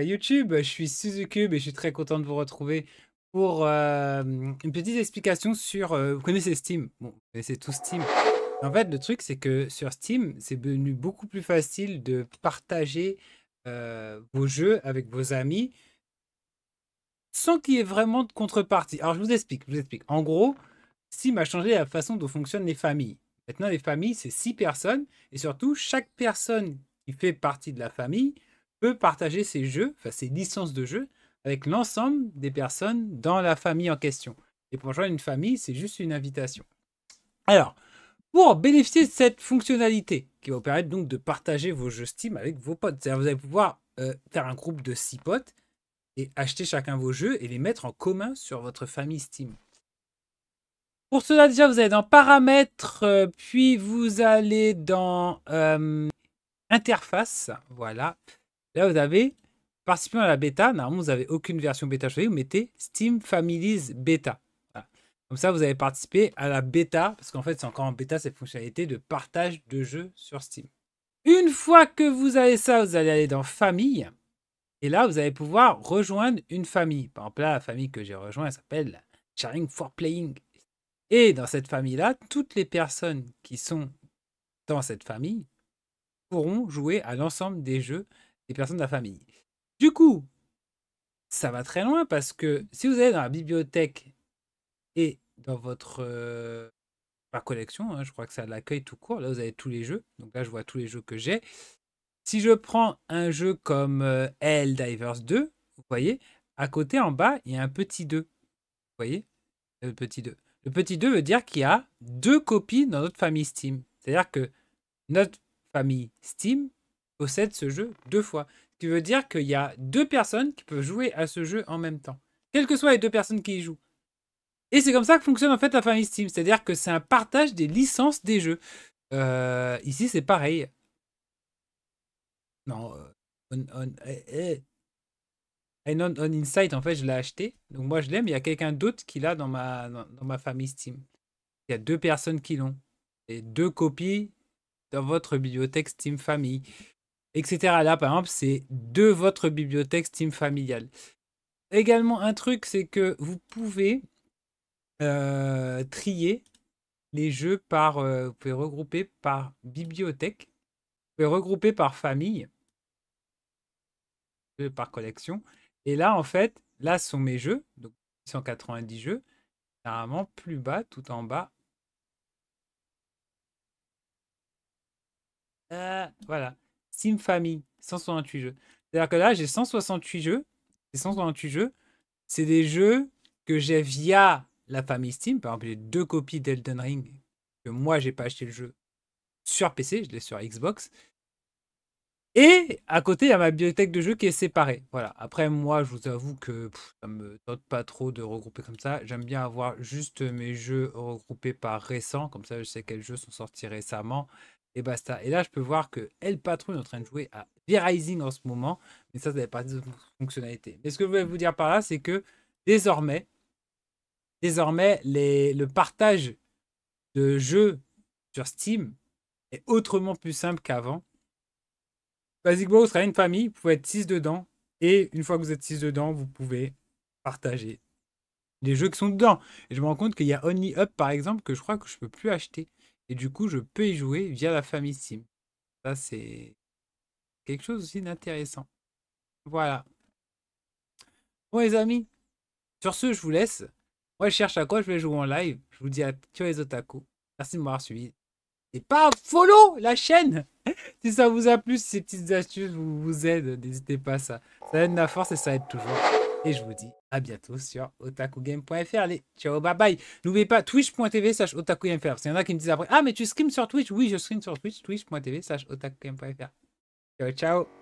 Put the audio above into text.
YouTube. Je suis Suzukube et je suis très content de vous retrouver pour une petite explication sur... vous connaissez Steam Bon, c'est tout Steam. En fait, le truc, c'est que sur Steam, c'est devenu beaucoup plus facile de partager vos jeux avec vos amis sans qu'il y ait vraiment de contrepartie. Alors, je vous explique, je vous explique. En gros, Steam a changé la façon dont fonctionnent les familles. Maintenant, les familles, c'est six personnes. Et surtout, chaque personne qui fait partie de la famille partager ses jeux, enfin ses licences de jeux, avec l'ensemble des personnes dans la famille en question. Et pour joindre une famille, c'est juste une invitation. Alors, pour bénéficier de cette fonctionnalité, qui va vous permettre donc de partager vos jeux Steam avec vos potes, c'est-à-dire vous allez pouvoir euh, faire un groupe de six potes et acheter chacun vos jeux et les mettre en commun sur votre famille Steam. Pour cela, déjà, vous allez dans Paramètres, euh, puis vous allez dans euh, Interface, voilà. Là, vous avez participant à la bêta. Normalement, vous n'avez aucune version bêta choisie. Vous mettez Steam Families bêta. Comme ça, vous avez participé à la bêta. Parce qu'en fait, c'est encore en bêta cette fonctionnalité de partage de jeux sur Steam. Une fois que vous avez ça, vous allez aller dans Famille. Et là, vous allez pouvoir rejoindre une famille. Par exemple, là, la famille que j'ai rejoint s'appelle Sharing for Playing. Et dans cette famille-là, toutes les personnes qui sont dans cette famille pourront jouer à l'ensemble des jeux personnes de la famille. Du coup, ça va très loin parce que si vous allez dans la bibliothèque et dans votre euh, par collection, hein, je crois que ça l'accueille l'accueil tout court, là vous avez tous les jeux. Donc là, je vois tous les jeux que j'ai. Si je prends un jeu comme euh, L' Divers 2, vous voyez, à côté en bas, il y a un petit 2. Vous voyez Le petit 2. Le petit 2 veut dire qu'il y a deux copies dans notre famille Steam. C'est-à-dire que notre famille Steam, possède ce jeu deux fois. Ce qui veut dire qu'il y a deux personnes qui peuvent jouer à ce jeu en même temps. Quelles que soient les deux personnes qui y jouent. Et c'est comme ça que fonctionne en fait la famille Steam. C'est-à-dire que c'est un partage des licences des jeux. Euh, ici, c'est pareil. Non. Euh, on, on, eh, eh. Insight, en fait, je l'ai acheté. Donc moi, je l'aime. Il y a quelqu'un d'autre qui l'a dans ma, dans, ma famille Steam. Il y a deux personnes qui l'ont. Et deux copies dans votre bibliothèque Steam famille etc. Là, par exemple, c'est de votre bibliothèque Steam familiale. Également, un truc, c'est que vous pouvez euh, trier les jeux par... Euh, vous pouvez regrouper par bibliothèque. Vous pouvez regrouper par famille. Euh, par collection. Et là, en fait, là sont mes jeux. Donc, 190 jeux. Apparemment, plus bas, tout en bas. voilà. Steam Family, 168 jeux. C'est-à-dire que là, j'ai 168 jeux. C'est 168 jeux, c'est des jeux que j'ai via la famille Steam. Par exemple, j'ai deux copies d'Elden Ring que moi, j'ai pas acheté le jeu sur PC, je l'ai sur Xbox. Et à côté, il y a ma bibliothèque de jeux qui est séparée. Voilà. Après, moi, je vous avoue que ça ça me tente pas trop de regrouper comme ça. J'aime bien avoir juste mes jeux regroupés par récent. Comme ça, je sais quels jeux sont sortis récemment et basta. Et là, je peux voir que El Patron est en train de jouer à V-Rising en ce moment, mais ça, ça n'avait pas de fonctionnalité. Mais ce que je voulais vous dire par là, c'est que désormais, désormais les, le partage de jeux sur Steam est autrement plus simple qu'avant. Basic vous serez une famille, vous pouvez être 6 dedans, et une fois que vous êtes 6 dedans, vous pouvez partager les jeux qui sont dedans. Et je me rends compte qu'il y a Only Up, par exemple, que je crois que je ne peux plus acheter. Et du coup, je peux y jouer via la famille Sim. Ça, c'est quelque chose aussi d'intéressant. Voilà. Bon, les amis, sur ce, je vous laisse. Moi, je cherche à quoi je vais jouer en live. Je vous dis à tous les otaku. Merci de m'avoir suivi. Et pas follow la chaîne Si ça vous a plu, si ces petites astuces vous, vous aident, n'hésitez pas, ça, ça aide la force et ça aide toujours. Et je vous dis à bientôt sur otakugame.fr. Allez, ciao, bye bye. N'oubliez pas twitch.tv slash otakugame.fr. Parce y en a qui me disent après Ah, mais tu stream sur Twitch Oui, je stream sur Twitch. Twitch.tv slash otakugame.fr. Ciao, ciao.